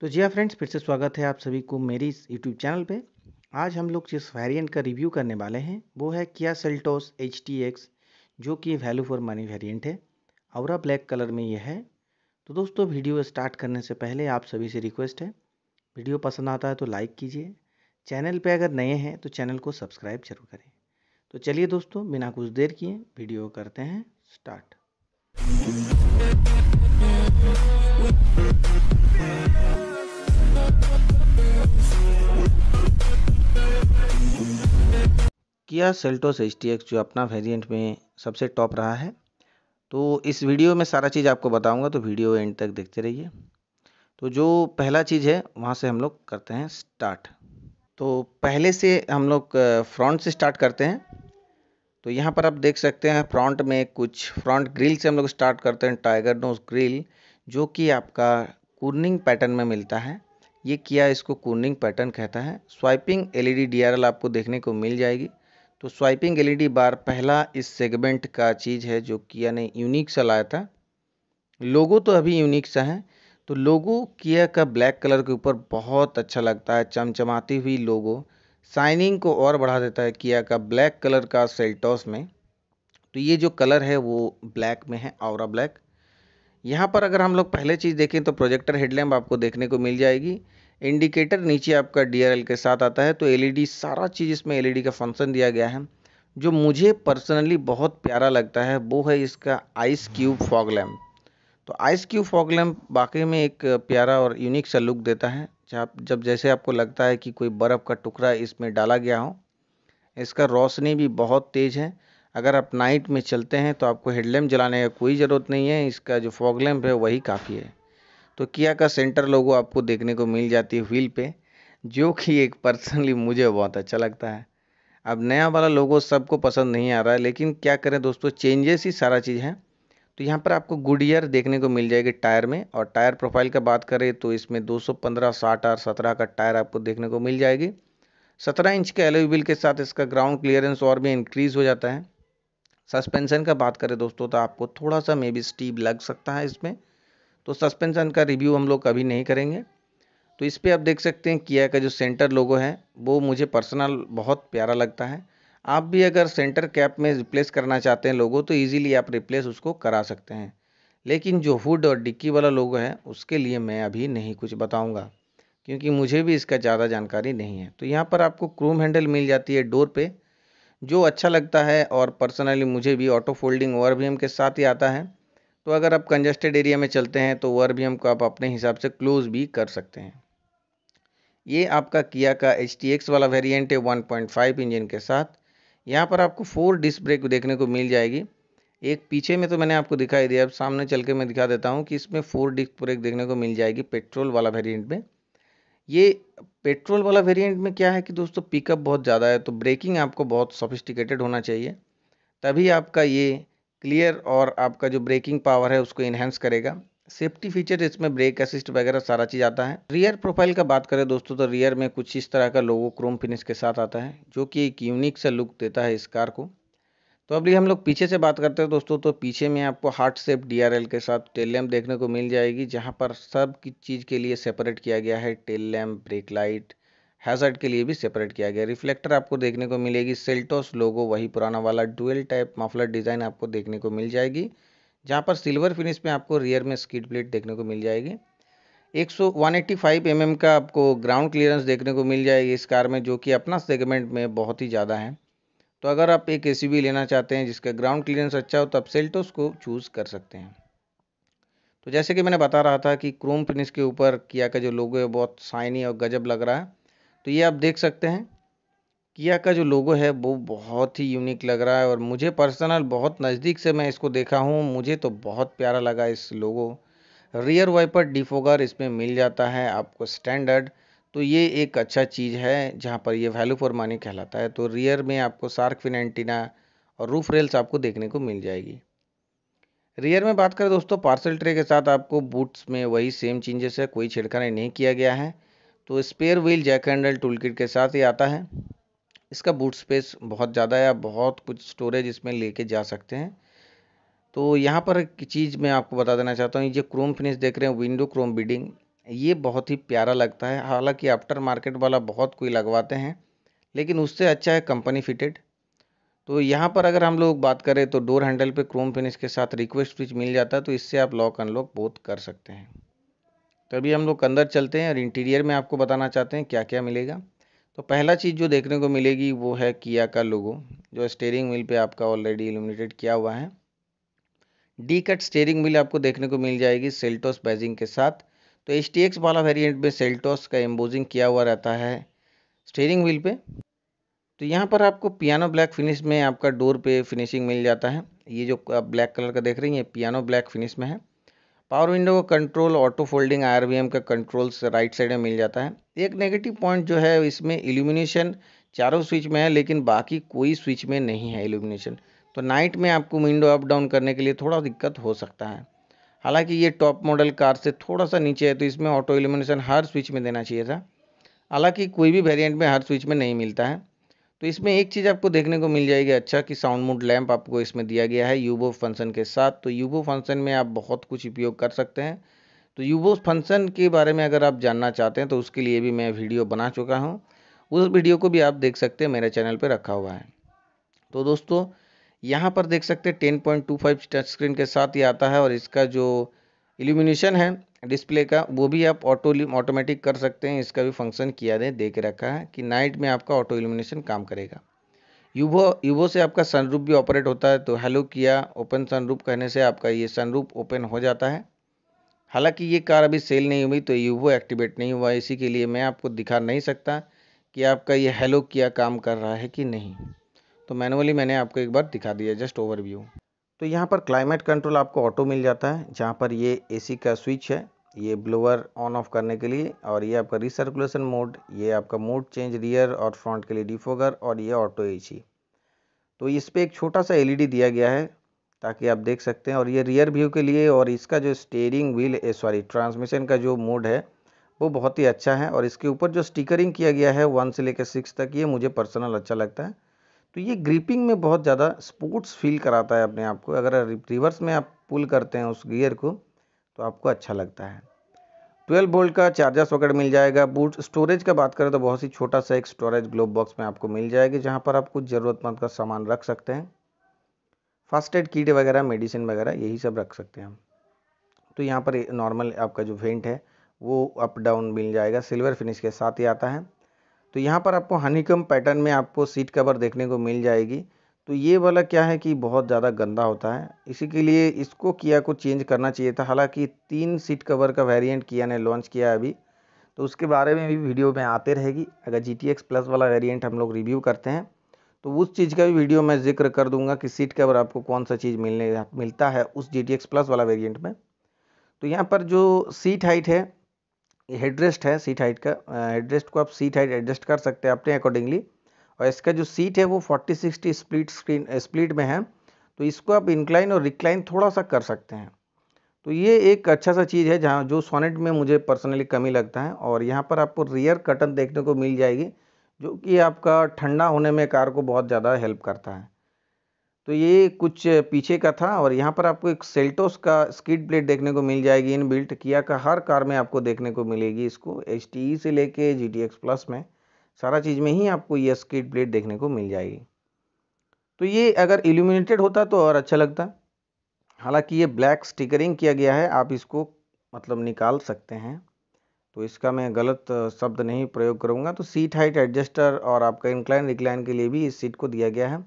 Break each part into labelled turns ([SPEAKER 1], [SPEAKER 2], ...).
[SPEAKER 1] तो जी हाँ फ्रेंड्स फिर से स्वागत है आप सभी को मेरी इस यूट्यूब चैनल पे आज हम लोग जिस वेरिएंट का रिव्यू करने वाले हैं वो है किया सेल्टोस एच जो कि वैल्यू फॉर मनी वेरिएंट है और ब्लैक कलर में ये है तो दोस्तों वीडियो स्टार्ट करने से पहले आप सभी से रिक्वेस्ट है वीडियो पसंद आता है तो लाइक कीजिए चैनल पर अगर नए हैं तो चैनल को सब्सक्राइब जरूर करें तो चलिए दोस्तों बिना कुछ देर किए वीडियो करते हैं start We'll be right back. Kia Seltos H जो अपना वेरिएंट में सबसे टॉप रहा है तो इस वीडियो में सारा चीज़ आपको बताऊंगा तो वीडियो एंड तक देखते रहिए तो जो पहला चीज़ है वहाँ से हम लोग करते हैं स्टार्ट तो पहले से हम लोग फ्रंट से स्टार्ट करते हैं तो यहाँ पर आप देख सकते हैं फ्रंट में कुछ फ्रंट ग्रिल से हम लोग स्टार्ट करते हैं टाइगर नोज ग्रिल जो कि आपका कूर्निंग पैटर्न में मिलता है ये किया इसको कूर्निंग पैटर्न कहता है स्वाइपिंग एलईडी डीआरएल आपको देखने को मिल जाएगी तो स्वाइपिंग एलईडी e बार पहला इस सेगमेंट का चीज़ है जो किया ने यूनिक सा लाया था लोगो तो अभी यूनिक सा है तो लोगो किया का ब्लैक कलर के ऊपर बहुत अच्छा लगता है चमचमाती हुई लोगो शाइनिंग को और बढ़ा देता है किया का ब्लैक कलर का सेल्टॉस में तो ये जो कलर है वो ब्लैक में है और ब्लैक यहाँ पर अगर हम लोग पहले चीज़ देखें तो प्रोजेक्टर हेडलैम्प आपको देखने को मिल जाएगी इंडिकेटर नीचे आपका डी के साथ आता है तो एलईडी e सारा चीज़ इसमें एलईडी e का फंक्शन दिया गया है जो मुझे पर्सनली बहुत प्यारा लगता है वो है इसका आइस क्यूब फॉग लैम्प तो आइस क्यूब फॉग लैम्प वाकई में एक प्यारा और यूनिक सा लुक देता है जब जब जैसे आपको लगता है कि कोई बर्फ़ का टुकड़ा इसमें डाला गया हो इसका रोशनी भी बहुत तेज़ है अगर आप नाइट में चलते हैं तो आपको हेडलैम्प जलाने का कोई ज़रूरत नहीं है इसका जो फॉग लैम्प है वही काफ़ी है तो किया का सेंटर लोगो आपको देखने को मिल जाती है व्हील पे जो कि एक पर्सनली मुझे बहुत अच्छा लगता है अब नया वाला लोगो सबको पसंद नहीं आ रहा है लेकिन क्या करें दोस्तों चेंजेस ही सारा चीज़ है तो यहाँ पर आपको गुड ईयर देखने को मिल जाएगी टायर में और टायर प्रोफाइल का बात करें तो इसमें 215, साठ और 17 का टायर आपको देखने को मिल जाएगी 17 इंच के एलोई व्हील के साथ इसका ग्राउंड क्लियरेंस और भी इंक्रीज़ हो जाता है सस्पेंशन का बात करें दोस्तों तो आपको थोड़ा सा मे बी स्टीप लग सकता है इसमें तो सस्पेंशन का रिव्यू हम लोग कभी नहीं करेंगे तो इस पर आप देख सकते हैं किया का जो सेंटर लोगो है वो मुझे पर्सनल बहुत प्यारा लगता है आप भी अगर सेंटर कैप में रिप्लेस करना चाहते हैं लोगो तो इजीली आप रिप्लेस उसको करा सकते हैं लेकिन जो हुड और डिक्की वाला लोगो है उसके लिए मैं अभी नहीं कुछ बताऊँगा क्योंकि मुझे भी इसका ज़्यादा जानकारी नहीं है तो यहाँ पर आपको क्रूम हैंडल मिल जाती है डोर पे जो अच्छा लगता है और पर्सनली मुझे भी ऑटो फोल्डिंग ओवर के साथ ही आता है तो अगर आप कंजेस्टेड एरिया में चलते हैं तो वर भी हमको आप अपने हिसाब से क्लोज भी कर सकते हैं ये आपका किया का एच टी एक्स वाला वेरिएंट है 1.5 इंजन के साथ यहाँ पर आपको फोर डिस्क ब्रेक देखने को मिल जाएगी एक पीछे में तो मैंने आपको दिखाई दिया अब सामने चल के मैं दिखा देता हूँ कि इसमें फोर डिस्क ब्रेक देखने को मिल जाएगी पेट्रोल वाला वेरियंट में ये पेट्रोल वाला वेरियंट में क्या है कि दोस्तों पिकअप बहुत ज़्यादा है तो ब्रेकिंग आपको बहुत सोफिस्टिकेटेड होना चाहिए तभी आपका ये क्लियर और आपका जो ब्रेकिंग पावर है उसको इन्हेंस करेगा सेफ्टी फीचर इसमें ब्रेक असिस्ट वगैरह सारा चीज़ आता है रियर प्रोफाइल का बात करें दोस्तों तो रियर में कुछ इस तरह का लोगो क्रोम फिनिश के साथ आता है जो कि एक यूनिक सा लुक देता है इस कार को तो अभी हम लोग पीछे से बात करते हैं दोस्तों तो पीछे में आपको हार्ट सेप डीआरएल के साथ टेल लैम्प देखने को मिल जाएगी जहाँ पर सब की चीज़ के लिए सेपरेट किया गया है tail lamp brake light hazard के लिए भी सेपरेट किया गया रिफ्लेक्टर आपको देखने को मिलेगी सेल्टोस लोगो वही पुराना वाला डुअल टाइप मफलर डिज़ाइन आपको देखने को मिल जाएगी जहाँ पर सिल्वर फिनिश में आपको रियर में स्कीड प्लेट देखने को मिल जाएगी एक सौ one eighty five M M का आपको ग्राउंड क्लियरेंस देखने को मिल जाएगी इस कार में जो कि अपना सेगमेंट में बहुत ही ज़्यादा है तो अगर आप एक ए सी बी लेना चाहते हैं जिसका ग्राउंड क्लियरेंस अच्छा हो तो आप सेल्टोस को चूज़ कर सकते हैं तो जैसे कि मैंने बता रहा था कि क्रोम फिनिश के ऊपर किया का जो लोगो है बहुत साइनी और गजब लग रहा है तो ये आप देख सकते हैं किया का जो लोगो है वो बहुत ही यूनिक लग रहा है और मुझे पर्सनल बहुत नज़दीक से मैं इसको देखा हूँ मुझे तो बहुत प्यारा लगा इस लोगो रियर वाइपर डिफोगर इसमें मिल जाता है आपको स्टैंडर्ड तो ये एक अच्छा चीज़ है जहाँ पर ये वैल्यू फॉर मनी कहलाता है तो रियर में आपको सार्क फिन एंटीना और रूफ रेल्स आपको देखने को मिल जाएगी रियर में बात करें दोस्तों पार्सल ट्रे के साथ आपको बूट्स में वही सेम चेंजेस है कोई छिड़काने नहीं किया गया है तो spare wheel jack handle tool kit के साथ ही आता है इसका बूट स्पेस बहुत ज़्यादा है आप बहुत कुछ स्टोरेज इसमें लेके जा सकते हैं तो यहाँ पर एक चीज़ मैं आपको बता देना चाहता हूँ ये क्रोम फिनिश देख रहे हैं विंडो क्रोम बीडिंग ये बहुत ही प्यारा लगता है हालांकि आफ्टर मार्केट वाला बहुत कोई लगवाते हैं लेकिन उससे अच्छा है कंपनी फिटेड तो यहाँ पर अगर हम लोग बात करें तो डोर हैंडल पे क्रोम फिनिश के साथ रिक्वेस्ट स्विच मिल जाता है तो इससे आप लॉक अनलॉक बोथ कर सकते हैं तो अभी हम लोग अंदर चलते हैं और इंटीरियर में आपको बताना चाहते हैं क्या क्या मिलेगा तो पहला चीज़ जो देखने को मिलेगी वो है किया का लोगो जो स्टेयरिंग व्हील पे आपका ऑलरेडी इल्यूमिनेटेड किया हुआ है डी कट स्टेयरिंग व्हील आपको देखने को मिल जाएगी सेल्टोस बैजिंग के साथ तो एच वाला वेरियंट में सेल्टोस का एम्बोजिंग किया हुआ रहता है स्टेयरिंग व्हील पे तो यहाँ पर आपको पियानो ब्लैक फिनिश में आपका डोर पे फिनिशिंग मिल जाता है ये जो आप ब्लैक कलर का देख रही हैं पियानो ब्लैक फिनिश में है पावर विंडो का कंट्रोल ऑटो फोल्डिंग आर का कंट्रोल्स राइट साइड में मिल जाता है एक नेगेटिव पॉइंट जो है इसमें इल्यूमिनेशन चारों स्विच में है लेकिन बाकी कोई स्विच में नहीं है इल्यूमिनेशन तो नाइट में आपको विंडो अप डाउन करने के लिए थोड़ा दिक्कत हो सकता है हालांकि ये टॉप मॉडल कार से थोड़ा सा नीचे है तो इसमें ऑटो इल्यूमिनेशन हर स्विच में देना चाहिए था हालांकि कोई भी वेरिएंट में हर स्विच में नहीं मिलता है तो इसमें एक चीज़ आपको देखने को मिल जाएगी अच्छा कि साउंड मूड लैम्प आपको इसमें दिया गया है यूबो फंक्शन के साथ तो यूबो फंक्शन में आप बहुत कुछ उपयोग कर सकते हैं तो यूबो फंक्शन के बारे में अगर आप जानना चाहते हैं तो उसके लिए भी मैं वीडियो बना चुका हूँ उस वीडियो को भी आप देख सकते हैं मेरे चैनल पर रखा हुआ है तो दोस्तों यहाँ पर देख सकते हैं ten point two five touch screen के साथ ये आता है और इसका जो एल्यूमिनेशन है डिस्प्ले का वो भी आप ऑटो ऑटोमेटिक कर सकते हैं इसका भी फंक्शन किया दें दे के रखा है कि नाइट में आपका ऑटो इल्यूमिनेशन काम करेगा यूवो यूवो से आपका सनरूप भी ऑपरेट होता है तो हेलो किया ओपन सनरूप कहने से आपका ये सनरूप ओपन हो जाता है हालांकि ये कार अभी सेल नहीं हुई तो यूवो एक्टिवेट नहीं हुआ इसी के लिए मैं आपको दिखा नहीं सकता कि आपका ये हेलो किया काम कर रहा है कि नहीं तो मैनुअली मैंने आपको एक बार दिखा दिया जस्ट ओवरव्यू तो यहाँ पर क्लाइमेट कंट्रोल आपको ऑटो मिल जाता है जहाँ पर ये एसी का स्विच है ये ब्लोअर ऑन ऑफ करने के लिए और ये आपका रिसर्कुलेशन मोड ये आपका मोड चेंज रियर और फ्रंट के लिए डिफोगर और ये ऑटो एसी तो इस पर एक छोटा सा एलईडी e दिया गया है ताकि आप देख सकते हैं और ये रियर व्यू के लिए और इसका जो स्टेयरिंग व्हील सॉरी ट्रांसमिशन का जो मोड है वो बहुत ही अच्छा है और इसके ऊपर जो स्टिकरिंग किया गया है वन से लेकर सिक्स तक ये मुझे पर्सनल अच्छा लगता है तो ये ग्रिपिंग में बहुत ज़्यादा स्पोर्ट्स फील कराता है अपने आप को अगर रिवर्स में आप पुल करते हैं उस गियर को तो आपको अच्छा लगता है ट्वेल्व बोल्ट का चार्जर सॉकेट मिल जाएगा बूट स्टोरेज का बात करें तो बहुत ही छोटा सा एक स्टोरेज ग्लोब बॉक्स में आपको मिल जाएगी जहाँ पर आप कुछ ज़रूरतमंद का सामान रख सकते हैं फर्स्ट एड किट वगैरह मेडिसिन वगैरह यही सब रख सकते हैं तो यहाँ पर नॉर्मल आपका जो वेंट है वो अप डाउन मिल जाएगा सिल्वर फिनिश के साथ ही आता है तो यहाँ पर आपको हनीकम पैटर्न में आपको सीट कवर देखने को मिल जाएगी तो ये वाला क्या है कि बहुत ज़्यादा गंदा होता है इसी के लिए इसको किया को चेंज करना चाहिए था हालांकि तीन सीट कवर का वेरिएंट किया ने लॉन्च किया है अभी तो उसके बारे में भी वीडियो में आते रहेगी अगर जी टी एक्स प्लस वाला वेरिएंट हम लोग रिव्यू करते हैं तो उस चीज़ का भी वीडियो मैं जिक्र कर दूंगा कि सीट कवर आपको कौन सा चीज़ मिलने मिलता है उस जी टी एक्स प्लस वाला वेरियंट में तो यहाँ पर जो सीट हाइट है हेडरेस्ट है सीट हाइट का हेडरेस्ट को आप सीट हाइट एडजस्ट कर सकते हैं अपने अकॉर्डिंगली और इसका जो सीट है वो 40 60 स्प्लिट स्क्रीन स्प्लिट में है तो इसको आप इंक्लाइन और रिक्लाइन थोड़ा सा कर सकते हैं तो ये एक अच्छा सा चीज़ है जहाँ जो सोनेट में मुझे पर्सनली कमी लगता है और यहाँ पर आपको रियर कटन देखने को मिल जाएगी जो कि आपका ठंडा होने में कार को बहुत ज़्यादा हेल्प करता है तो ये कुछ पीछे का था और यहाँ पर आपको एक सेल्टोस का स्किड प्लेट देखने को मिल जाएगी इन बिल्ट किया का हर कार में आपको देखने को मिलेगी इसको एच e से लेके जी टी प्लस में सारा चीज़ में ही आपको ये स्किड प्लेट देखने को मिल जाएगी तो ये अगर इल्यूमिनेटेड होता तो और अच्छा लगता हालांकि ये ब्लैक स्टिकरिंग किया गया है आप इसको मतलब निकाल सकते हैं तो इसका मैं गलत शब्द नहीं प्रयोग करूँगा तो सीट हाइट एडजस्टर और आपका इंक्लाइन रिक्लाइन के लिए भी इस सीट को दिया गया है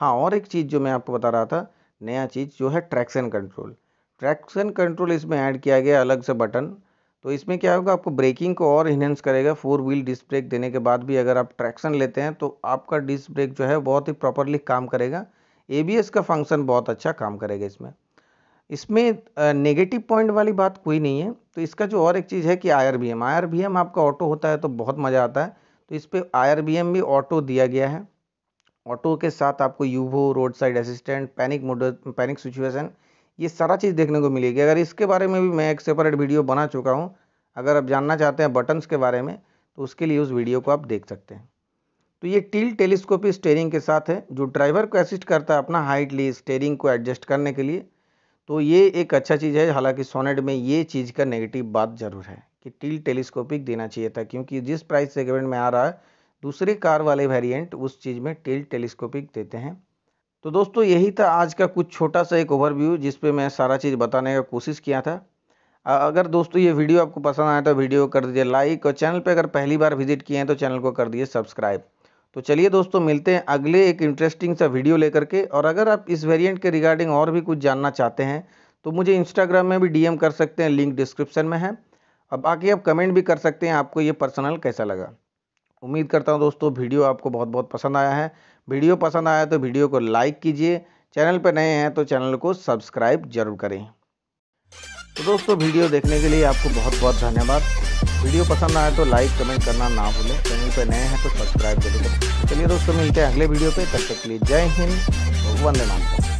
[SPEAKER 1] हाँ और एक चीज़ जो मैं आपको बता रहा था नया चीज़ जो है ट्रैक्शन कंट्रोल ट्रैक्शन कंट्रोल इसमें ऐड किया गया अलग से बटन तो इसमें क्या होगा आपको ब्रेकिंग को और इन्हेंस करेगा फोर व्हील डिस्क ब्रेक देने के बाद भी अगर आप ट्रैक्शन लेते हैं तो आपका डिस्क ब्रेक जो है बहुत ही प्रॉपरली काम करेगा ए का फंक्शन बहुत अच्छा काम करेगा इसमें इसमें नेगेटिव पॉइंट वाली बात कोई नहीं है तो इसका जो और एक चीज़ है कि I R V M I R M आपका ऑटो होता है तो बहुत मज़ा आता है तो इस पर आई आर एम भी ऑटो दिया गया है ऑटो के साथ आपको यूवो road side assistant panic mode panic situation ये सारा चीज़ देखने को मिलेगी अगर इसके बारे में भी मैं एक सेपरेट वीडियो बना चुका हूँ अगर आप जानना चाहते हैं बटन्स के बारे में तो उसके लिए उस वीडियो को आप देख सकते हैं तो ये टील टेलीस्कोपी स्टेयरिंग के साथ है जो ड्राइवर को असिस्ट करता है अपना हाइट लिए स्टेयरिंग को एडजस्ट करने के लिए तो ये एक अच्छा चीज़ है हालांकि सोनेट में ये चीज़ का नेगेटिव बात ज़रूर है कि टील टेलीस्कोपिक देना चाहिए था क्योंकि जिस प्राइस सेगमेंट में आ रहा है दूसरे कार वाले वेरिएंट उस चीज़ में टेल टेलीस्कोपिक देते हैं तो दोस्तों यही था आज का कुछ छोटा सा एक ओवरव्यू जिस पर मैं सारा चीज़ बताने का कोशिश किया था अगर दोस्तों ये वीडियो आपको पसंद आया तो वीडियो कर दीजिए लाइक और चैनल पे अगर पहली बार विजिट किए हैं तो चैनल को कर दीजिए सब्सक्राइब तो चलिए दोस्तों मिलते हैं अगले एक इंटरेस्टिंग सा वीडियो लेकर के और अगर आप इस वेरिएंट के रिगार्डिंग और भी कुछ जानना चाहते हैं तो मुझे इंस्टाग्राम में भी डीएम कर सकते हैं लिंक डिस्क्रिप्शन में है अब बाकी आप कमेंट भी कर सकते हैं आपको ये पर्सनल कैसा लगा उम्मीद करता हूँ दोस्तों वीडियो आपको बहुत बहुत पसंद आया है वीडियो पसंद आया तो वीडियो को लाइक कीजिए चैनल पर नए हैं तो चैनल को सब्सक्राइब जरूर करें तो दोस्तों वीडियो देखने के लिए आपको बहुत बहुत धन्यवाद वीडियो पसंद आए तो लाइक कमेंट करना ना भूलें चैनल पर नए हैं तो सब्सक्राइब जरूर करें चलिए दोस्तों मिलते हैं अगले वीडियो पर तब तक के लिए जय हिंद वंदे मातरम